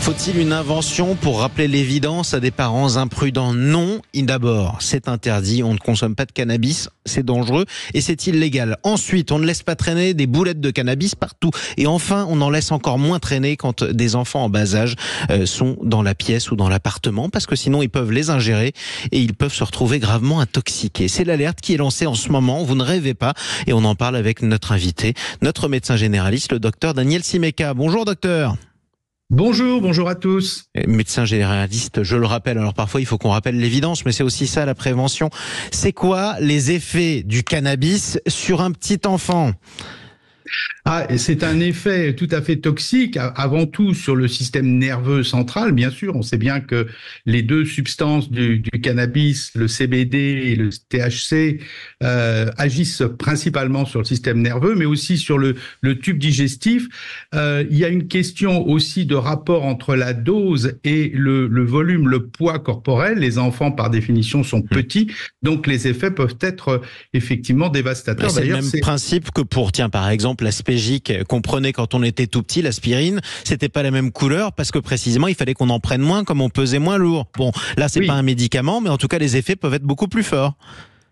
Faut-il une invention pour rappeler l'évidence à des parents imprudents Non, d'abord, c'est interdit, on ne consomme pas de cannabis, c'est dangereux et c'est illégal. Ensuite, on ne laisse pas traîner des boulettes de cannabis partout. Et enfin, on en laisse encore moins traîner quand des enfants en bas âge euh, sont dans la pièce ou dans l'appartement, parce que sinon ils peuvent les ingérer et ils peuvent se retrouver gravement intoxiqués. C'est l'alerte qui est lancée en ce moment, vous ne rêvez pas, et on en parle avec notre invité, notre médecin généraliste, le docteur Daniel Simeka. Bonjour docteur. Bonjour, bonjour à tous. Médecin généraliste, je le rappelle, alors parfois il faut qu'on rappelle l'évidence, mais c'est aussi ça la prévention. C'est quoi les effets du cannabis sur un petit enfant ah, c'est un effet tout à fait toxique, avant tout sur le système nerveux central, bien sûr. On sait bien que les deux substances du, cannabis, le CBD et le THC, euh, agissent principalement sur le système nerveux, mais aussi sur le, tube digestif. Euh, il y a une question aussi de rapport entre la dose et le, le volume, le poids corporel. Les enfants, par définition, sont hmm. petits, donc les effets peuvent être euh, effectivement dévastateurs. C'est le même principe que pour, tiens, par exemple, l'aspégique qu'on prenait quand on était tout petit, l'aspirine, c'était pas la même couleur parce que précisément, il fallait qu'on en prenne moins comme on pesait moins lourd. Bon, là, c'est pas un médicament, mais en tout cas, les effets peuvent être beaucoup plus forts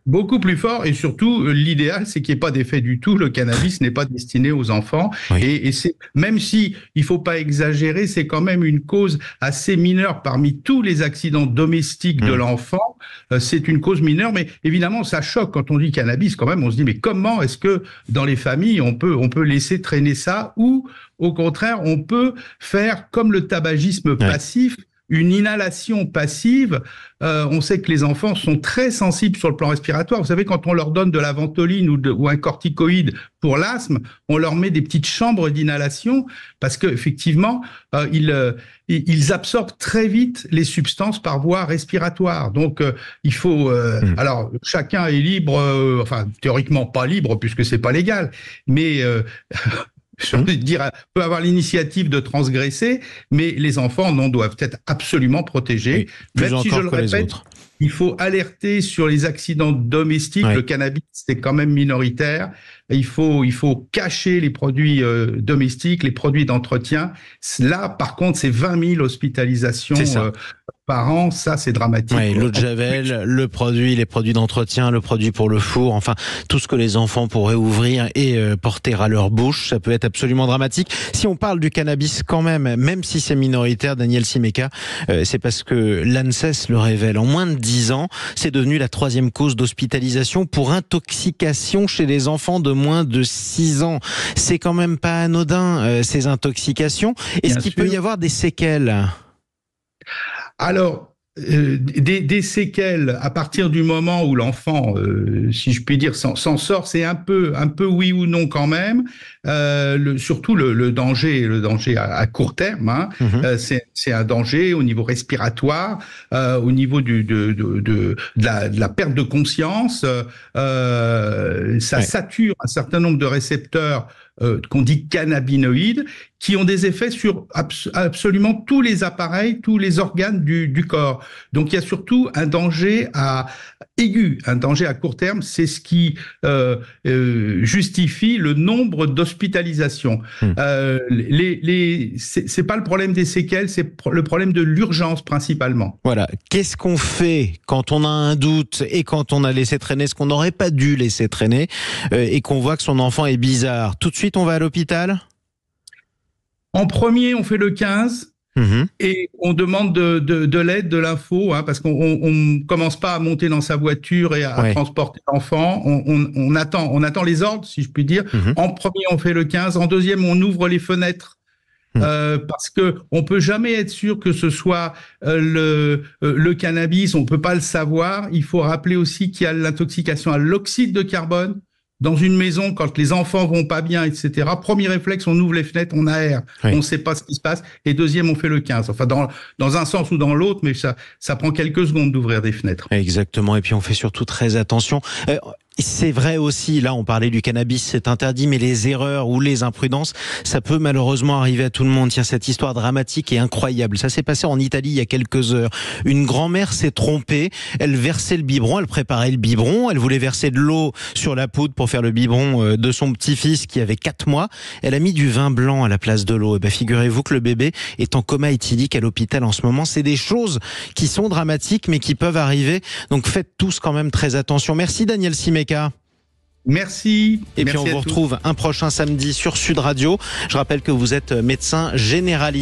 beaucoup plus fort et surtout euh, l'idéal c'est qu'il n'y ait pas d'effet du tout. Le cannabis n'est pas destiné aux enfants et, c'est même si il faut pas exagérer, c'est quand même une cause assez mineure parmi tous les accidents domestiques de mmh. l'enfant. Euh, c'est une cause mineure, mais évidemment ça choque quand on dit cannabis quand même. On se dit mais comment est-ce que dans les familles on peut on peut laisser traîner ça ou au contraire on peut faire comme le tabagisme passif une inhalation passive, euh, on sait que les enfants sont très sensibles sur le plan respiratoire. Vous savez, quand on leur donne de la ventoline ou, de, ou un corticoïde pour l'asthme, on leur met des petites chambres d'inhalation parce que effectivement, euh, euh, ils, ils absorbent très vite les substances par voie respiratoire. Donc, il faut. Hmm. Alors, chacun est libre, enfin théoriquement pas libre puisque c'est pas légal, mais Je hum. dire, peut avoir l'initiative de transgresser, mais les enfants non doivent être absolument protégés. même si je le répète, il faut alerter sur les accidents domestiques. Le cannabis c'est quand même minoritaire. Il faut il faut cacher les produits euh, domestiques, les produits d'entretien. Là, par contre, c'est 20 000 hospitalisations. Euh, parents, ça c'est dramatique. l'eau de javel, le produit, les produits d'entretien, le produit pour le four, enfin tout ce que les enfants pourraient ouvrir et euh, porter à leur bouche, ça peut être absolument dramatique. Si on parle du cannabis quand même, même si c'est minoritaire, Daniel Simeka, euh, c'est parce que l'ANSES le révèle. En moins de 10 ans, c'est devenu la troisième cause d'hospitalisation pour intoxication chez les enfants de moins de 6 ans. C'est quand même pas anodin euh, ces intoxications. Est-ce qu'il peut y avoir des séquelles alors, euh, des, séquelles à partir du moment où l'enfant, euh, si je puis dire, s'en sort, c'est un peu, un peu oui ou non quand même. Euh, surtout le, danger, le danger à, court terme, hein. mm-hmm. c'est un danger au niveau respiratoire, au niveau du, de, la, perte de conscience. ça sature un certain nombre de récepteurs. qu'on dit cannabinoïdes, qui ont des effets sur absolument tous les appareils, tous les organes du corps. Donc il y a surtout un danger à aigu, un danger à court terme. C'est ce qui euh, euh, justifie le nombre d'hospitalisations. Hmm. Euh, ce n'est c'est pas le problème des séquelles, c'est le problème de l'urgence principalement. Voilà. Qu'est-ce qu'on fait quand on a un doute et quand on a laissé traîner ce qu'on n'aurait pas dû laisser traîner et qu'on voit que son enfant est bizarre Tout de suite, on va à l'hôpital en premier, on fait le 15 Mhm. Et on demande de, l'aide, de l'info, hein, parce qu'on ne commence pas à monter dans sa voiture et à, transporter l'enfant. On, attend, on attend les ordres, si je puis dire. Mhm. En premier, on fait le 15. En deuxième, on ouvre les fenêtres. Mhm. Euh, parce que on peut jamais être sûr que ce soit euh, le, euh, le cannabis, on peut pas le savoir. Il faut rappeler aussi qu'il y a l'intoxication à l'oxyde de carbone dans une maison, quand les enfants vont pas bien, etc., premier réflexe, on ouvre les fenêtres, on aère, on ne sait pas ce qui se passe. Et deuxième, on fait le 15. Enfin, dans, dans un sens ou dans l'autre, mais ça, ça prend quelques secondes d'ouvrir des fenêtres. Exactement. Et puis, on fait surtout très attention. Euh, c'est vrai aussi, là on parlait du cannabis, c'est interdit, mais les erreurs ou les imprudences, ça peut malheureusement arriver à tout le monde. Tiens, cette histoire dramatique et incroyable, ça s'est passé en Italie il y a quelques heures. Une grand-mère s'est trompée, elle versait le biberon, elle préparait le biberon, elle voulait verser de l'eau sur la poudre pour faire le biberon euh, de son petit-fils qui avait 4 mois. Elle a mis du vin blanc à la place de l'eau. Et eh bien figurez-vous que le bébé est en coma éthylique à l'hôpital en ce moment. C'est des choses qui sont dramatiques mais qui peuvent arriver. Donc faites tous quand même très attention. Merci Daniel Simek Merci. Et puis on vous retrouve un prochain samedi sur Sud Radio. Je rappelle que vous êtes médecin généraliste.